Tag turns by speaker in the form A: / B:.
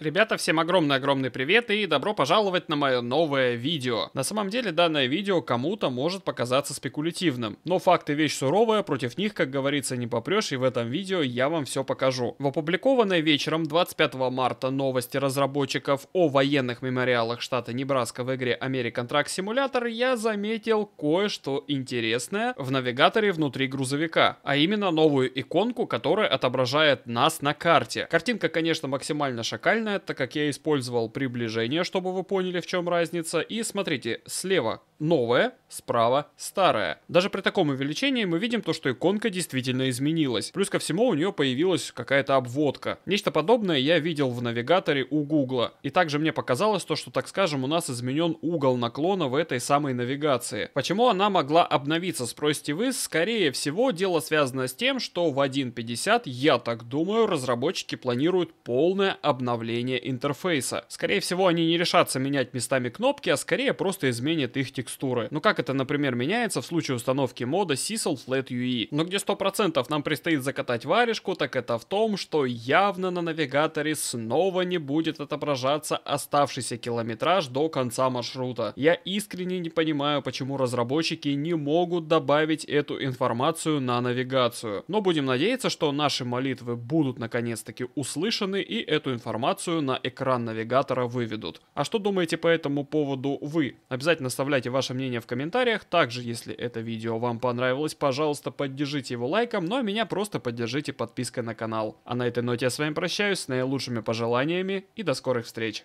A: Ребята, всем огромный-огромный привет и добро пожаловать на мое новое видео. На самом деле данное видео кому-то может показаться спекулятивным, но факты вещь суровая, против них, как говорится, не попрешь и в этом видео я вам все покажу. В опубликованной вечером 25 марта новости разработчиков о военных мемориалах штата Небраска в игре American Truck Simulator я заметил кое-что интересное в навигаторе внутри грузовика, а именно новую иконку, которая отображает нас на карте. Картинка, конечно, максимально шакальная, нормально, так как я использовал приближение, чтобы вы поняли, в чем разница. И смотрите, слева новое, справа старое. Даже при таком увеличении мы видим то, что иконка действительно изменилась. Плюс ко всему у нее появилась какая-то обводка. Нечто подобное я видел в навигаторе у Гугла. И также мне показалось то, что, так скажем, у нас изменен угол наклона в этой самой навигации. Почему она могла обновиться, спросите вы? Скорее всего, дело связано с тем, что в 1.50, я так думаю, разработчики планируют полное обновление интерфейса. Скорее всего, они не решатся менять местами кнопки, а скорее просто изменят их технологию текстуры. Ну как это, например, меняется в случае установки мода Cecil Flat UI? E? Но ну, где 100% нам предстоит закатать варежку, так это в том, что явно на навигаторе снова не будет отображаться оставшийся километраж до конца маршрута. Я искренне не понимаю, почему разработчики не могут добавить эту информацию на навигацию. Но будем надеяться, что наши молитвы будут наконец-таки услышаны и эту информацию на экран навигатора выведут. А что думаете по этому поводу вы? Обязательно оставляйте ваше мнение в комментариях. Также, если это видео вам понравилось, пожалуйста, поддержите его лайком, но ну а меня просто поддержите подпиской на канал. А на этой ноте я с вами прощаюсь с наилучшими пожеланиями и до скорых встреч.